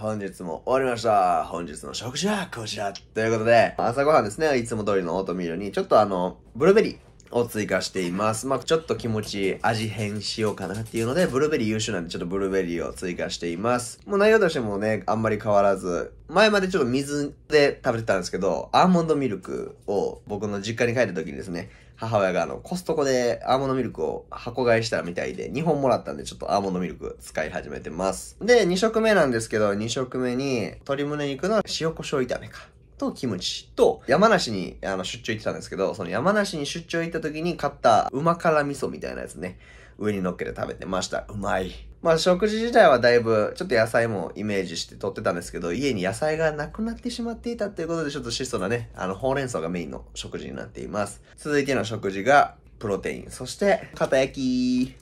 本日も終わりました。本日の食事はこちら。ということで、朝ごはんですね、いつも通りのオートミールに、ちょっとあの、ブルーベリー。を追加しています。まあ、ちょっと気持ち味変しようかなっていうので、ブルーベリー優秀なんでちょっとブルーベリーを追加しています。もう内容としてもね、あんまり変わらず、前までちょっと水で食べてたんですけど、アーモンドミルクを僕の実家に帰った時にですね、母親があの、コストコでアーモンドミルクを箱買いしたみたいで、2本もらったんでちょっとアーモンドミルク使い始めてます。で、2食目なんですけど、2食目に鶏胸肉の塩胡椒炒めか。とキムチと山梨にあの出張行ってたんですけど、その山梨に出張行った時に買った旨辛味噌みたいなやつね。上に乗っけて食べてました。うまい。まあ食事自体はだいぶちょっと野菜もイメージして取ってたんですけど、家に野菜がなくなってしまっていたということでちょっと質素なね、あのほうれん草がメインの食事になっています。続いての食事がプロテイン。そして肩焼き。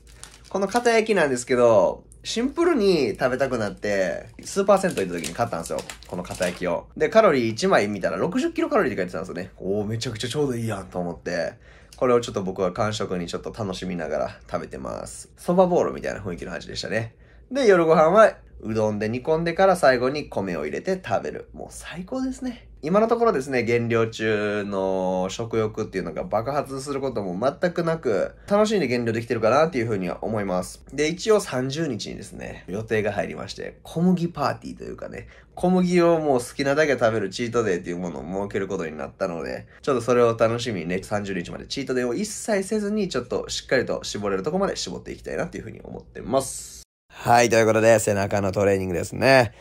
この肩焼きなんですけど、シンプルに食べたくなって、スーパー銭湯行った時に買ったんですよ。この肩焼きを。で、カロリー1枚見たら60キロカロリーって書いてたんですよね。おー、めちゃくちゃちょうどいいやんと思って。これをちょっと僕は完食にちょっと楽しみながら食べてます。そばボールみたいな雰囲気の味でしたね。で、夜ご飯はうどんで煮込んでから最後に米を入れて食べる。もう最高ですね。今のところですね、減量中の食欲っていうのが爆発することも全くなく、楽しんで減量できてるかなっていうふうには思います。で、一応30日にですね、予定が入りまして、小麦パーティーというかね、小麦をもう好きなだけ食べるチートデイっていうものを設けることになったので、ちょっとそれを楽しみにね、30日までチートデイを一切せずに、ちょっとしっかりと絞れるとこまで絞っていきたいなっていうふうに思ってます。はい、ということで、背中のトレーニングですね。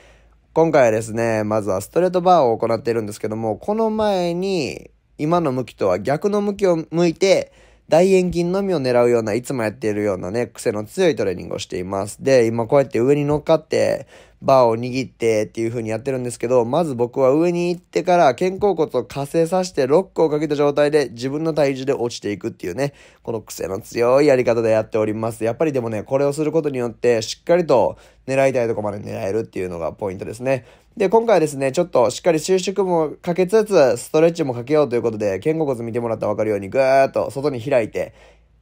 今回はですね、まずはストレートバーを行っているんですけども、この前に今の向きとは逆の向きを向いて、大円筋のみを狙うような、いつもやっているようなね、癖の強いトレーニングをしています。で、今こうやって上に乗っかって、バーを握ってっていう風にやってるんですけど、まず僕は上に行ってから肩甲骨を火星させてロックをかけた状態で自分の体重で落ちていくっていうね、この癖の強いやり方でやっております。やっぱりでもね、これをすることによってしっかりと狙いたいとこまで狙えるっていうのがポイントですね。で、今回はですね、ちょっとしっかり収縮もかけつつ、ストレッチもかけようということで、肩甲骨見てもらったらわかるように、ぐーっと外に開いて、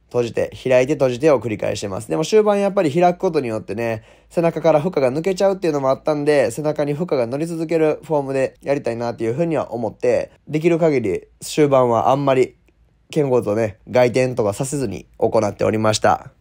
閉じて、開いて閉じてを繰り返してます。でも終盤やっぱり開くことによってね、背中から負荷が抜けちゃうっていうのもあったんで、背中に負荷が乗り続けるフォームでやりたいなっていうふうには思って、できる限り終盤はあんまり肩甲骨をね、外転とかさせずに行っておりました。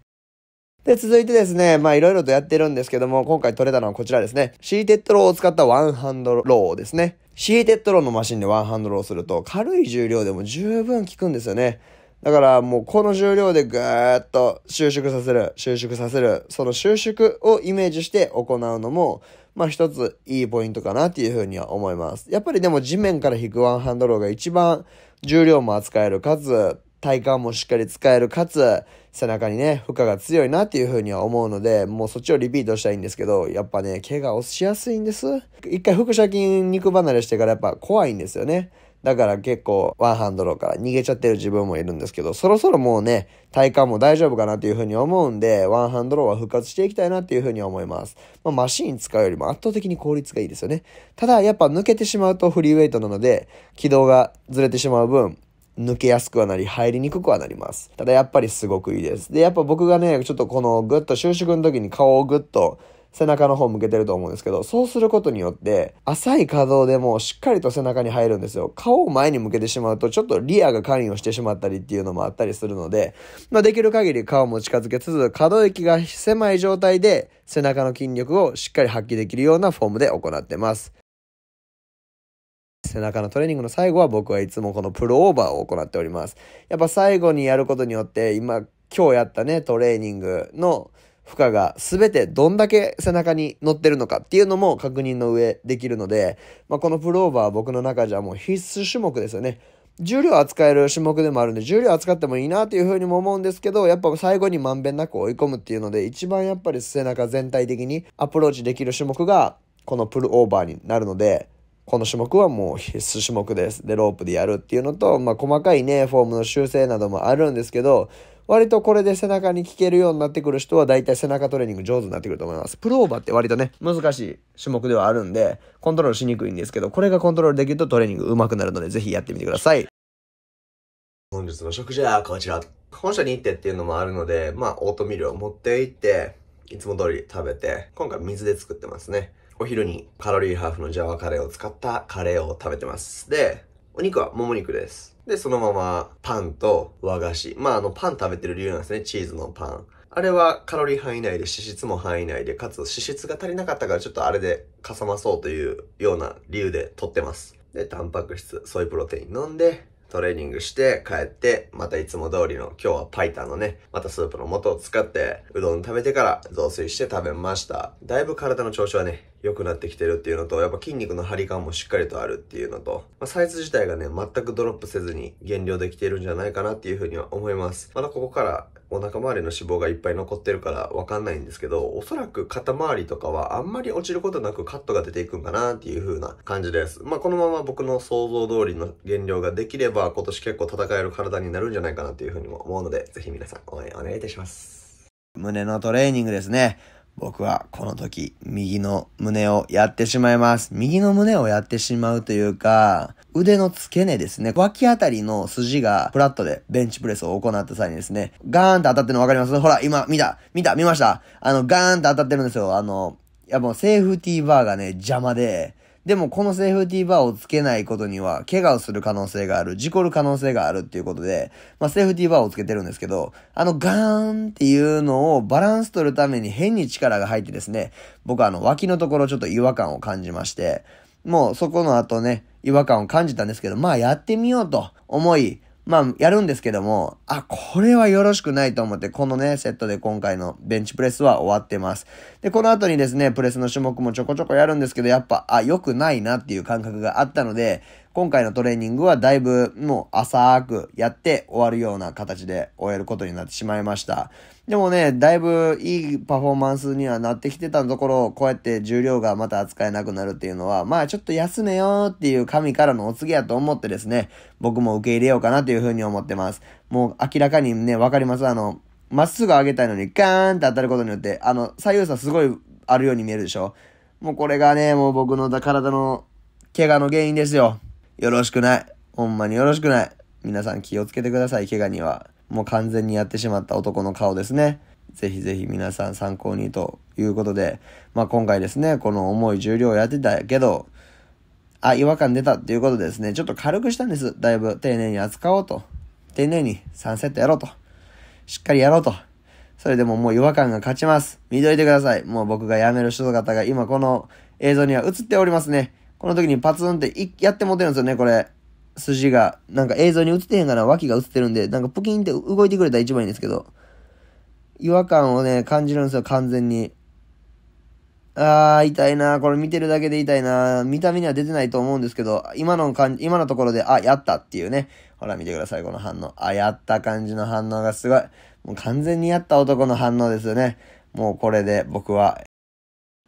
で、続いてですね、まあいろいろとやってるんですけども、今回取れたのはこちらですね。シーテッドローを使ったワンハンドローですね。シーテッドローのマシンでワンハンドローすると、軽い重量でも十分効くんですよね。だからもうこの重量でぐーっと収縮させる、収縮させる、その収縮をイメージして行うのも、まあ一ついいポイントかなっていうふうには思います。やっぱりでも地面から引くワンハンドローが一番重量も扱えるかつ体幹もしっかり使える、かつ、背中にね、負荷が強いなっていうふうには思うので、もうそっちをリピートしたいんですけど、やっぱね、怪我をしやすいんです。一回腹斜筋肉離れしてからやっぱ怖いんですよね。だから結構ワンハンドローから逃げちゃってる自分もいるんですけど、そろそろもうね、体幹も大丈夫かなっていうふうに思うんで、ワンハンドローは復活していきたいなっていうふうに思います。まあ、マシン使うよりも圧倒的に効率がいいですよね。ただやっぱ抜けてしまうとフリーウェイトなので、軌道がずれてしまう分、抜けやすくはなり、入りにくくはなります。ただやっぱりすごくいいです。で、やっぱ僕がね、ちょっとこのぐっと収縮の時に顔をぐっと背中の方向けてると思うんですけど、そうすることによって、浅い可動でもしっかりと背中に入るんですよ。顔を前に向けてしまうと、ちょっとリアが関与してしまったりっていうのもあったりするので、まあ、できる限り顔も近づけつつ、可動域が狭い状態で、背中の筋力をしっかり発揮できるようなフォームで行ってます。背中のトレーニングの最後は僕はいつもこのプロオーバーを行っております。やっぱ最後にやることによって今、今日やったね、トレーニングの負荷が全てどんだけ背中に乗ってるのかっていうのも確認の上できるので、まあ、このプルオーバーは僕の中じゃもう必須種目ですよね。重量扱える種目でもあるんで、重量扱ってもいいなっていうふうにも思うんですけど、やっぱ最後にまんべんなく追い込むっていうので、一番やっぱり背中全体的にアプローチできる種目が、このプルオーバーになるので、この種目はもう必須種目です。で、ロープでやるっていうのと、まあ、細かいね、フォームの修正などもあるんですけど、割とこれで背中に効けるようになってくる人は大体背中トレーニング上手になってくると思います。プローバーって割とね、難しい種目ではあるんで、コントロールしにくいんですけど、これがコントロールできるとトレーニング上手くなるので、ぜひやってみてください。本日の食事はこちら。本社に行ってっていうのもあるので、まあ、オートミールを持って行って、いつも通り食べて、今回水で作ってますね。お昼にカロリーハーフのジャワカレーを使ったカレーを食べてます。で、お肉はもも肉です。で、そのままパンと和菓子。まあ、あの、パン食べてる理由なんですね。チーズのパン。あれはカロリー範囲内で脂質も範囲内で、かつ脂質が足りなかったからちょっとあれでかさまそうというような理由で取ってます。で、タンパク質、ソイプロテイン飲んで、トレーニングして帰って、またいつも通りの今日はパイタンのね、またスープの素を使って、うどん食べてから増水して食べました。だいぶ体の調子はね、良くなってきてるっていうのと、やっぱ筋肉の張り感もしっかりとあるっていうのと、まあ、サイズ自体がね、全くドロップせずに減量できてるんじゃないかなっていうふうには思います。まだここからお腹周りの脂肪がいっぱい残ってるからわかんないんですけど、おそらく肩周りとかはあんまり落ちることなくカットが出ていくんかなっていう風な感じです。まあ、このまま僕の想像通りの減量ができれば今年結構戦える体になるんじゃないかなっていう風にも思うので、ぜひ皆さん応援お願いいたします。胸のトレーニングですね。僕はこの時、右の胸をやってしまいます。右の胸をやってしまうというか、腕の付け根ですね。脇あたりの筋がフラットでベンチプレスを行った際にですね、ガーンと当たってるの分かりますほら、今、見た見た見ましたあの、ガーンと当たってるんですよ。あの、やっぱセーフティーバーがね、邪魔で、でもこのセーフティーバーをつけないことには、怪我をする可能性がある、事故る可能性があるっていうことで、まあセーフティーバーをつけてるんですけど、あのガーンっていうのをバランス取るために変に力が入ってですね、僕はあの脇のところちょっと違和感を感じまして、もうそこの後ね、違和感を感じたんですけど、まあやってみようと思い、まあ、やるんですけども、あ、これはよろしくないと思って、このね、セットで今回のベンチプレスは終わってます。で、この後にですね、プレスの種目もちょこちょこやるんですけど、やっぱ、あ、良くないなっていう感覚があったので、今回のトレーニングはだいぶもう浅くやって終わるような形で終えることになってしまいました。でもね、だいぶいいパフォーマンスにはなってきてたところを、こうやって重量がまた扱えなくなるっていうのは、まあちょっと休めよっていう神からのお告げやと思ってですね、僕も受け入れようかなというふうに思ってます。もう明らかにね、わかりますあの、まっすぐ上げたいのにガーンって当たることによって、あの、左右差すごいあるように見えるでしょもうこれがね、もう僕の体の怪我の原因ですよ。よろしくない。ほんまによろしくない。皆さん気をつけてください、怪我には。もう完全にやってしまった男の顔ですね。ぜひぜひ皆さん参考にということで、まあ今回ですね、この重い重量をやってたけど、あ、違和感出たっていうことですね、ちょっと軽くしたんです。だいぶ丁寧に扱おうと。丁寧に3セットやろうと。しっかりやろうと。それでももう違和感が勝ちます。見といてください。もう僕が辞める人方が今この映像には映っておりますね。この時にパツンっていやってもてるんですよね、これ。筋が。なんか映像に映ってへんかな、脇が映ってるんで、なんかプキンって動いてくれたら一番いいんですけど。違和感をね、感じるんですよ、完全に。あー、痛いなこれ見てるだけで痛いな見た目には出てないと思うんですけど、今の感じ、今のところで、あ、やったっていうね。ほら見てください、この反応。あ、やった感じの反応がすごい。もう完全にやった男の反応ですよね。もうこれで僕は、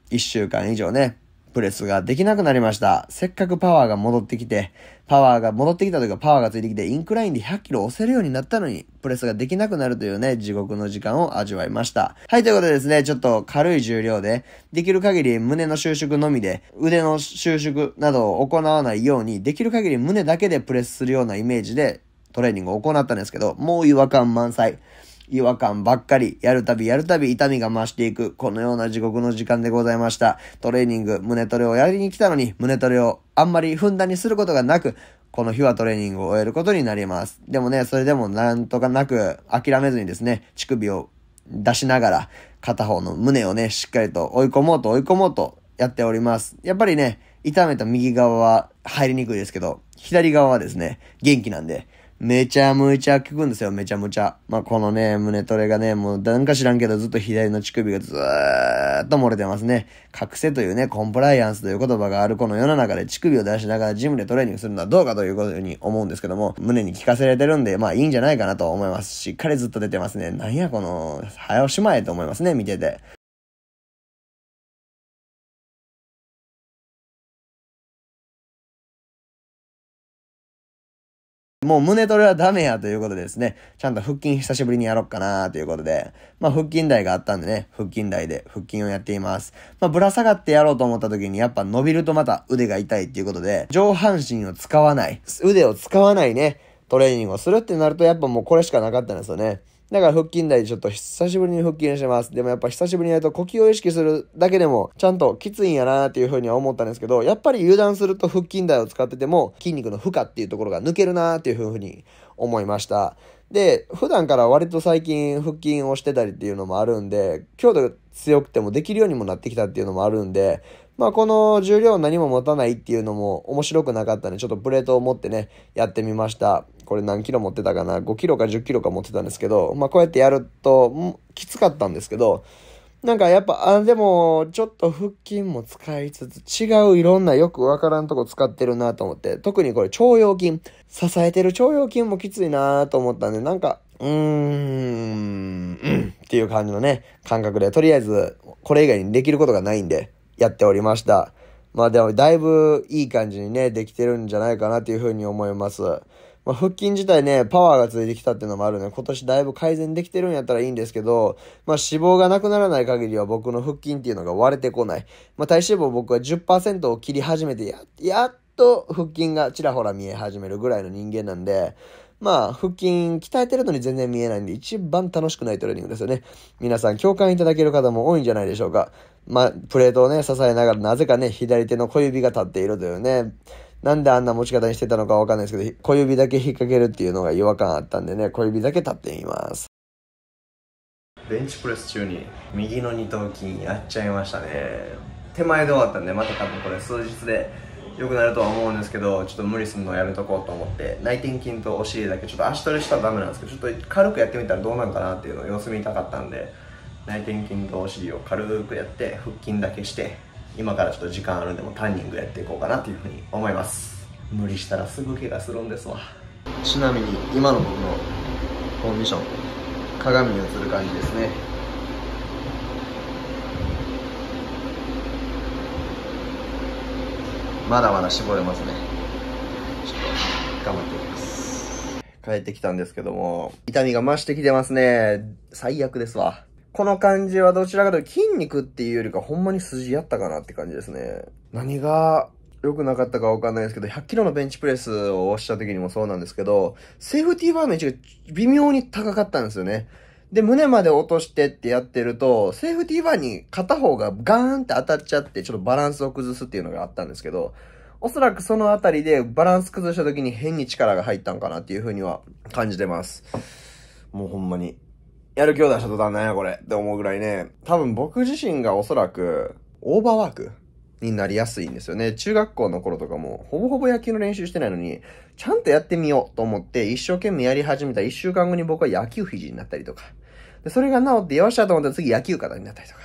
一週間以上ね、プレスができなくなりました。せっかくパワーが戻ってきて、パワーが戻ってきたというかパワーがついてきて、インクラインで100キロ押せるようになったのに、プレスができなくなるというね、地獄の時間を味わいました。はい、ということでですね、ちょっと軽い重量で、できる限り胸の収縮のみで、腕の収縮などを行わないように、できる限り胸だけでプレスするようなイメージで、トレーニングを行ったんですけど、もう違和感満載。違和感ばっかり、やるたびやるたび痛みが増していく、このような地獄の時間でございました。トレーニング、胸トレをやりに来たのに、胸トレをあんまりふんだんにすることがなく、この日はトレーニングを終えることになります。でもね、それでもなんとかなく諦めずにですね、乳首を出しながら、片方の胸をね、しっかりと追い込もうと追い込もうとやっております。やっぱりね、痛めた右側は入りにくいですけど、左側はですね、元気なんで、めちゃむちゃ効くんですよ、めちゃむちゃ。まあ、このね、胸トレがね、もうなんか知らんけどずっと左の乳首がずーっと漏れてますね。隠せというね、コンプライアンスという言葉があるこの世の中で乳首を出しながらジムでトレーニングするのはどうかということに思うんですけども、胸に効かせれてるんで、まあいいんじゃないかなと思います。しっかりずっと出てますね。なんやこの、早押し前と思いますね、見てて。もう胸トレはダメやということでですね、ちゃんと腹筋久しぶりにやろっかなということで、まあ腹筋台があったんでね、腹筋台で腹筋をやっています。まあぶら下がってやろうと思った時にやっぱ伸びるとまた腕が痛いっていうことで、上半身を使わない、腕を使わないね、トレーニングをするってなるとやっぱもうこれしかなかったんですよね。だから腹筋台ちょっと久しぶりに腹筋してます。でもやっぱ久しぶりにやると呼吸を意識するだけでもちゃんときついんやなっていうふうには思ったんですけど、やっぱり油断すると腹筋台を使ってても筋肉の負荷っていうところが抜けるなっていうふうに思いました。で、普段から割と最近腹筋をしてたりっていうのもあるんで、強度強くてもできるようにもなってきたっていうのもあるんで、まあこの重量何も持たないっていうのも面白くなかったんで、ちょっとプレートを持ってね、やってみました。これ何キロ持ってたかな、5キロか10キロか持ってたんですけど、まあこうやってやると、きつかったんですけど、なんかやっぱ、あ、でも、ちょっと腹筋も使いつつ、違ういろんなよくわからんとこ使ってるなと思って、特にこれ腸腰筋、支えてる腸腰筋もきついなと思ったんで、なんか、うーん、うん、っていう感じのね、感覚で、とりあえず、これ以外にできることがないんで、やっておりました。まあでも、だいぶいい感じにね、できてるんじゃないかなというふうに思います。まあ、腹筋自体ね、パワーがついてきたっていうのもあるね。今年だいぶ改善できてるんやったらいいんですけど、まあ、脂肪がなくならない限りは僕の腹筋っていうのが割れてこない。まあ、体脂肪僕は10%を切り始めてや、やっと腹筋がちらほら見え始めるぐらいの人間なんで、まあ、腹筋鍛えてるのに全然見えないんで、一番楽しくないトレーニングですよね。皆さん共感いただける方も多いんじゃないでしょうか。まあ、プレートをね、支えながら、なぜかね、左手の小指が立っているというね、なんであんな持ち方にしてたのかわかんないですけど、小指だけ引っ掛けるっていうのが違和感あったんでね、小指だけ立ってみます。ベンチプレス中に右の二頭筋やっちゃいましたね。手前で終わったんで、また多分これ数日で良くなるとは思うんですけど、ちょっと無理するのをやめとこうと思って、内転筋とお尻だけ、ちょっと足取りしたらダメなんですけど、ちょっと軽くやってみたらどうなんかなっていうのを様子見たかったんで、内転筋とお尻を軽くやって、腹筋だけして、今からちょっと時間あるんでもタンニングやっていこうかなっていうふうに思います無理したらすぐ怪我するんですわちなみに今の僕のコンディション鏡に映る感じですねまだまだ絞れますねちょっと頑張っていきます帰ってきたんですけども痛みが増してきてますね最悪ですわこの感じはどちらかというと筋肉っていうよりかほんまに筋やったかなって感じですね。何が良くなかったかわかんないですけど、100キロのベンチプレスを押した時にもそうなんですけど、セーフティーバーの位置が微妙に高かったんですよね。で、胸まで落としてってやってると、セーフティーバーに片方がガーンって当たっちゃって、ちょっとバランスを崩すっていうのがあったんですけど、おそらくそのあたりでバランス崩した時に変に力が入ったんかなっていうふうには感じてます。もうほんまに。やる気を出した途端なんやこれって思うぐらいね、多分僕自身がおそらく、オーバーワークになりやすいんですよね。中学校の頃とかも、ほぼほぼ野球の練習してないのに、ちゃんとやってみようと思って、一生懸命やり始めた1週間後に僕は野球肘になったりとか。で、それが治って、よっしゃと思ったら次野球肩になったりとか。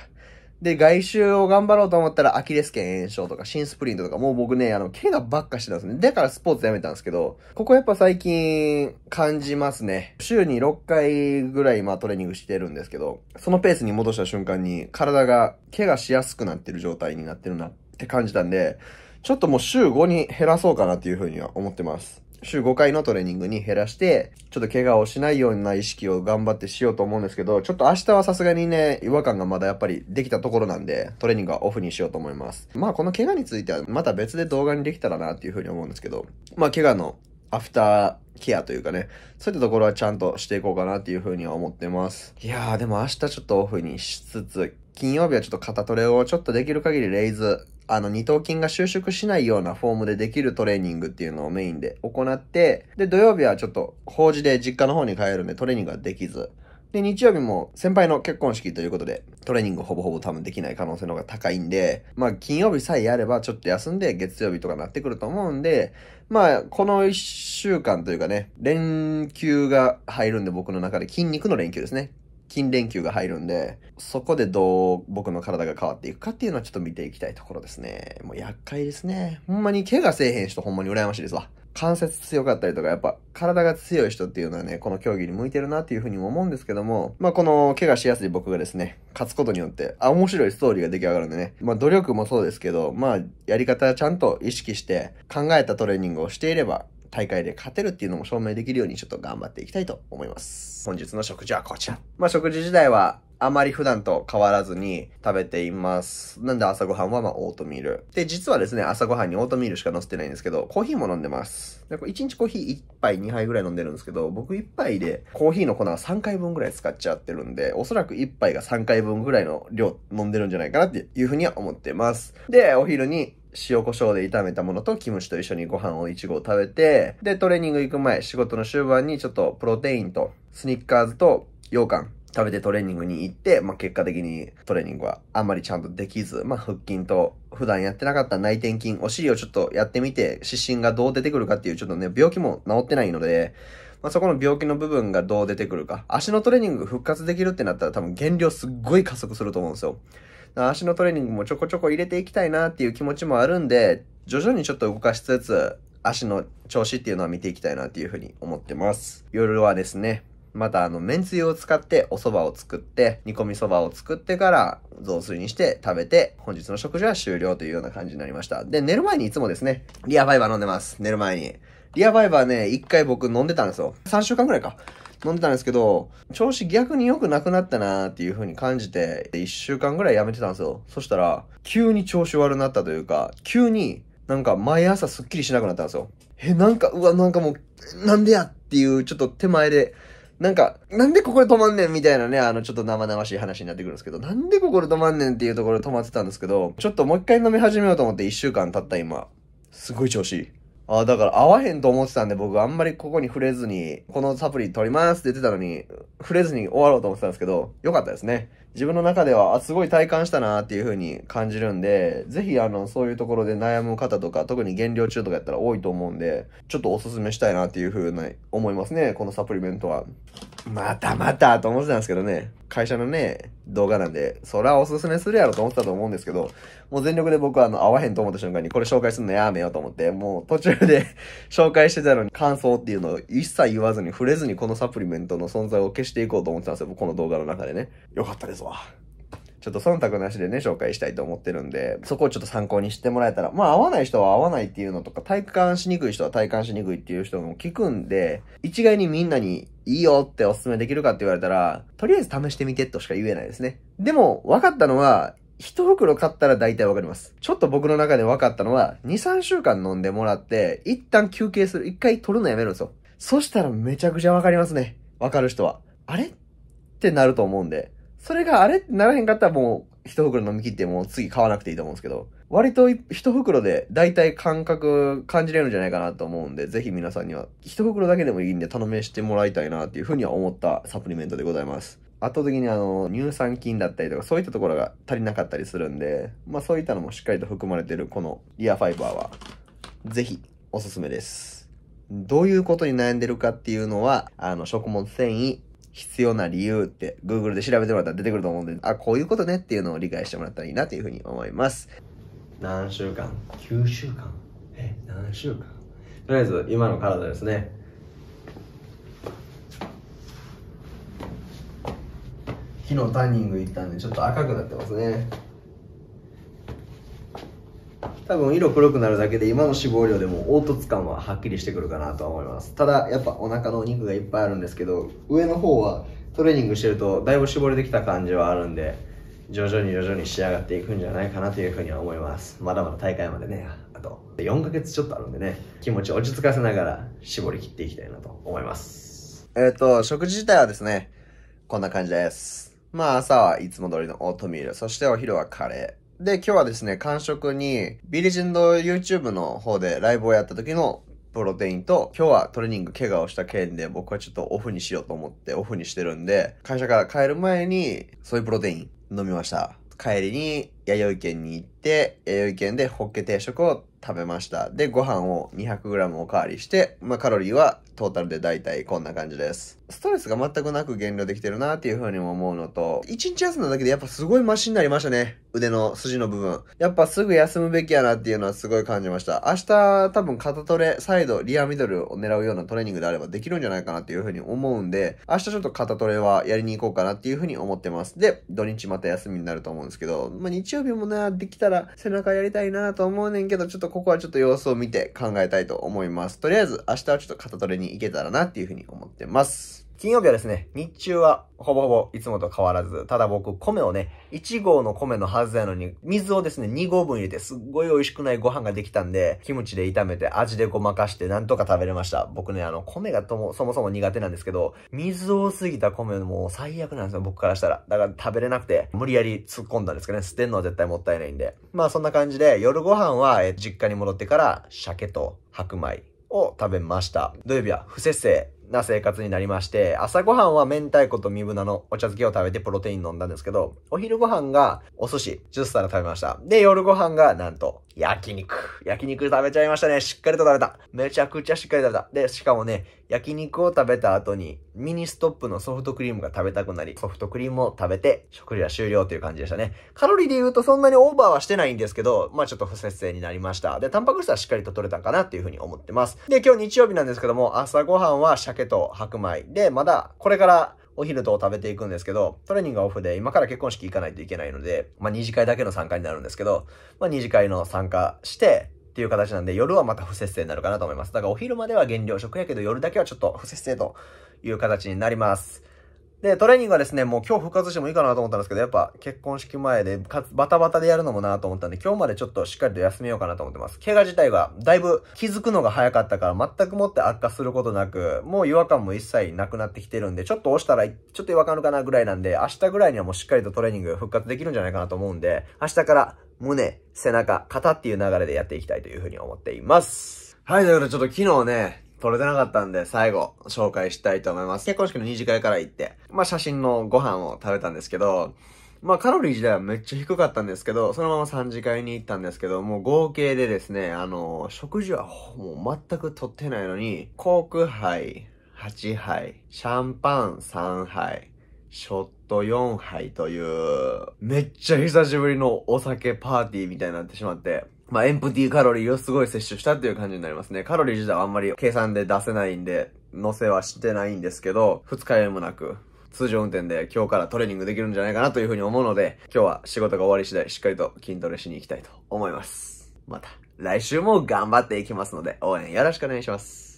で、外周を頑張ろうと思ったら、アキレス腱炎症とか、新スプリントとか、もう僕ね、あの、怪我ばっかしてたんですね。だからスポーツやめたんですけど、ここやっぱ最近感じますね。週に6回ぐらい、まあトレーニングしてるんですけど、そのペースに戻した瞬間に、体が怪我しやすくなってる状態になってるなって感じたんで、ちょっともう週5に減らそうかなっていうふうには思ってます。週5回のトレーニングに減らして、ちょっと怪我をしないような意識を頑張ってしようと思うんですけど、ちょっと明日はさすがにね、違和感がまだやっぱりできたところなんで、トレーニングはオフにしようと思います。まあこの怪我についてはまた別で動画にできたらなっていうふうに思うんですけど、まあ怪我のアフターケアというかね、そういったところはちゃんとしていこうかなっていうふうには思ってます。いやー、でも明日ちょっとオフにしつつ、金曜日はちょっと肩トレをちょっとできる限りレイズ、あの二頭筋が収縮しないようなフォームでできるトレーニングっていうのをメインで行って、で、土曜日はちょっと法事で実家の方に帰るんでトレーニングができず、で、日曜日も先輩の結婚式ということで、トレーニングほぼほぼ多分できない可能性の方が高いんで、まあ金曜日さえやればちょっと休んで月曜日とかなってくると思うんで、まあこの1週間というかね、連休が入るんで僕の中で筋肉の連休ですね。筋連休が入るんで、そこでどう僕の体が変わっていくかっていうのはちょっと見ていきたいところですね。もう厄介ですね。ほんまに怪我せえへん人ほんまに羨ましいですわ。関節強かったりとか、やっぱ体が強い人っていうのはね、この競技に向いてるなっていうふうにも思うんですけども、まあこの怪我しやすい僕がですね、勝つことによって、あ、面白いストーリーが出来上がるんでね、まあ努力もそうですけど、まあやり方ちゃんと意識して考えたトレーニングをしていれば、大会で勝てるっていうのも証明できるようにちょっと頑張っていきたいと思います。本日の食事はこちら。まあ、食事自体はあまり普段と変わらずに食べています。なんで朝ごはんはまオートミール。で、実はですね、朝ごはんにオートミールしか載せてないんですけど、コーヒーも飲んでます。でこれ1日コーヒー1杯2杯ぐらい飲んでるんですけど、僕1杯でコーヒーの粉は3回分ぐらい使っちゃってるんで、おそらく1杯が3回分ぐらいの量飲んでるんじゃないかなっていうふうには思ってます。で、お昼に塩コショウで炒めたものとキムチと一緒にご飯を1合食べて、で、トレーニング行く前、仕事の終盤にちょっとプロテインとスニッカーズと羊羹食べてトレーニングに行って、まあ、結果的にトレーニングはあんまりちゃんとできず、まあ、腹筋と普段やってなかった内転筋、お尻をちょっとやってみて、湿疹がどう出てくるかっていうちょっとね、病気も治ってないので、まあ、そこの病気の部分がどう出てくるか。足のトレーニング復活できるってなったら多分減量すっごい加速すると思うんですよ。足のトレーニングもちょこちょこ入れていきたいなっていう気持ちもあるんで、徐々にちょっと動かしつつ、足の調子っていうのは見ていきたいなっていうふうに思ってます。夜はですね、またあの、麺つゆを使ってお蕎麦を作って、煮込み蕎麦を作ってから、雑炊にして食べて、本日の食事は終了というような感じになりました。で、寝る前にいつもですね、リアファイバー飲んでます。寝る前に。リアファイバーね、一回僕飲んでたんですよ。3週間くらいか。飲んでたんですけど、調子逆に良くなくなったなーっていう風に感じて、1週間ぐらいやめてたんですよ。そしたら、急に調子悪くなったというか、急になんか毎朝すっきりしなくなったんですよ。え、なんか、うわ、なんかもう、なんでやっていう、ちょっと手前で、なんか、なんでここで止まんねんみたいなね、あの、ちょっと生々しい話になってくるんですけど、なんでここで止まんねんっていうところで止まってたんですけど、ちょっともう一回飲み始めようと思って1週間経った今、すごい調子いい。あだから合わへんと思ってたんで僕あんまりここに触れずに、このサプリ取りますって言ってたのに、触れずに終わろうと思ってたんですけど、よかったですね。自分の中では、あ、すごい体感したなっていう風に感じるんで、ぜひ、あの、そういうところで悩む方とか、特に減量中とかやったら多いと思うんで、ちょっとおすすめしたいなっていう風に思いますね、このサプリメントは。またまたと思ってたんですけどね、会社のね、動画なんで、そはおすすめするやろと思ってたと思うんですけど、もう全力で僕はあの、合わへんと思った瞬間にこれ紹介するのやめようと思って、もう途中で紹介してたのに感想っていうのを一切言わずに触れずにこのサプリメントの存在を消していこうと思ってたんですよ、この動画の中でね。よかったです。ますわ。ちょっと忖度なしでね、紹介したいと思ってるんで、そこをちょっと参考にしてもらえたら、まあ合わない人は合わないっていうのとか、体感しにくい人は体感しにくいっていう人も聞くんで、一概にみんなにいいよっておすすめできるかって言われたら、とりあえず試してみてとしか言えないですね。でも、分かったのは、一袋買ったら大体わかります。ちょっと僕の中で分かったのは、2、3週間飲んでもらって、一旦休憩する。一回取るのやめるんですよ。そしたらめちゃくちゃわかりますね。わかる人は。あれってなると思うんで。それがあれってならへんかったらもう一袋飲み切ってもう次買わなくていいと思うんですけど、割と一袋で大体感覚感じれるんじゃないかなと思うんで、ぜひ皆さんには一袋だけでもいいんで頼めしてもらいたいなっていうふうには思ったサプリメントでございます。圧倒的にあの乳酸菌だったりとかそういったところが足りなかったりするんで、まあそういったのもしっかりと含まれてるこのリアファイバーは、ぜひおすすめです。どういうことに悩んでるかっていうのは、あの食物繊維、必要な理由って Google で調べてもらったら出てくると思うんで、あ、こういうことねっていうのを理解してもらったらいいなというふうに思います。何週間 ?9 週間え、何週間とりあえず今の体ですね。昨日タンニング行ったんでちょっと赤くなってますね。多分色黒くなるだけで今の脂肪量でも凹凸感ははっきりしてくるかなと思いますただやっぱお腹のお肉がいっぱいあるんですけど上の方はトレーニングしてるとだいぶ絞れてきた感じはあるんで徐々に徐々に仕上がっていくんじゃないかなというふうには思いますまだまだ大会までねあと4ヶ月ちょっとあるんでね気持ち落ち着かせながら絞り切っていきたいなと思いますえっ、ー、と食事自体はですねこんな感じですまあ朝はいつも通りのオートミールそしてお昼はカレーで、今日はですね、完食に、ビリジンド YouTube の方でライブをやった時のプロテインと、今日はトレーニング怪我をした件で僕はちょっとオフにしようと思ってオフにしてるんで、会社から帰る前に、そういうプロテイン飲みました。帰りに弥生県に行って、弥生県でホッケ定食を食べました。で、ご飯を 200g おかわりして、まあ、カロリーはトータルで大体こんな感じです。ストレスが全くなく減量できてるなっていうふうにも思うのと、1日休んだだけでやっぱすごいマシになりましたね。腕の筋の部分。やっぱすぐ休むべきやなっていうのはすごい感じました。明日多分肩トレ、サイド、リアミドルを狙うようなトレーニングであればできるんじゃないかなっていうふうに思うんで、明日ちょっと肩トレはやりに行こうかなっていうふうに思ってます。で、土日また休みになると思うんですけど、まあ、日日曜日もな、できたら背中やりたいなと思うねんけど、ちょっとここはちょっと様子を見て考えたいと思います。とりあえず明日はちょっと肩トレに行けたらなっていうふうに思ってます。金曜日はですね、日中はほぼほぼいつもと変わらず、ただ僕、米をね、1合の米のはずやのに、水をですね、2合分入れて、すっごい美味しくないご飯ができたんで、キムチで炒めて、味でごまかして、なんとか食べれました。僕ね、あの、米がとも、そもそも苦手なんですけど、水を過ぎた米もう最悪なんですよ、僕からしたら。だから食べれなくて、無理やり突っ込んだんですけどね、捨てるのは絶対もったいないんで。まあそんな感じで、夜ご飯は、え、実家に戻ってから、鮭と白米を食べました。土曜日は不節制。な生活になりまして、朝ごはんは明太子と身分なのお茶漬けを食べてプロテイン飲んだんですけど、お昼ご飯がお寿司10皿食べました。で、夜ご飯がなんと焼肉。焼肉食べちゃいましたね。しっかりと食べた。めちゃくちゃしっかり食べた。で、しかもね、焼肉を食べた後に、ミニストップのソフトクリームが食べたくなり、ソフトクリームを食べて、食事は終了という感じでしたね。カロリーで言うとそんなにオーバーはしてないんですけど、まあちょっと不節制になりました。で、タンパク質はしっかりと取れたかなっていうふうに思ってます。で、今日日曜日なんですけども、朝ごはんは鮭と白米。で、まだ、これから、お昼と食べていくんですけど、トレーニングはオフで、今から結婚式行かないといけないので、まあ、二次会だけの参加になるんですけど、まあ、二次会の参加して、っていう形なんで、夜はまた不節制になるかなと思います。だからお昼までは減量食やけど、夜だけはちょっと不節制という形になります。で、トレーニングはですね、もう今日復活してもいいかなと思ったんですけど、やっぱ結婚式前でかバタバタでやるのもなと思ったんで、今日までちょっとしっかりと休めようかなと思ってます。怪我自体がだいぶ気づくのが早かったから、全くもって悪化することなく、もう違和感も一切なくなってきてるんで、ちょっと押したらちょっと違和感あるかなぐらいなんで、明日ぐらいにはもうしっかりとトレーニング復活できるんじゃないかなと思うんで、明日から胸、背中、肩っていう流れでやっていきたいというふうに思っています。はい、ということでちょっと昨日ね、取れてなかったんで、最後、紹介したいと思います。結婚式の二次会から行って、まあ、写真のご飯を食べたんですけど、まあ、カロリー自体はめっちゃ低かったんですけど、そのまま3次会に行ったんですけど、もう合計でですね、あの、食事はもう全く取ってないのに、コーク杯8杯、シャンパン3杯、ショット4杯という、めっちゃ久しぶりのお酒パーティーみたいになってしまって、まあ、エンプティカロリーをすごい摂取したっていう感じになりますね。カロリー自体はあんまり計算で出せないんで、乗せはしてないんですけど、二日酔いもなく、通常運転で今日からトレーニングできるんじゃないかなというふうに思うので、今日は仕事が終わり次第しっかりと筋トレしに行きたいと思います。また、来週も頑張っていきますので、応援よろしくお願いします。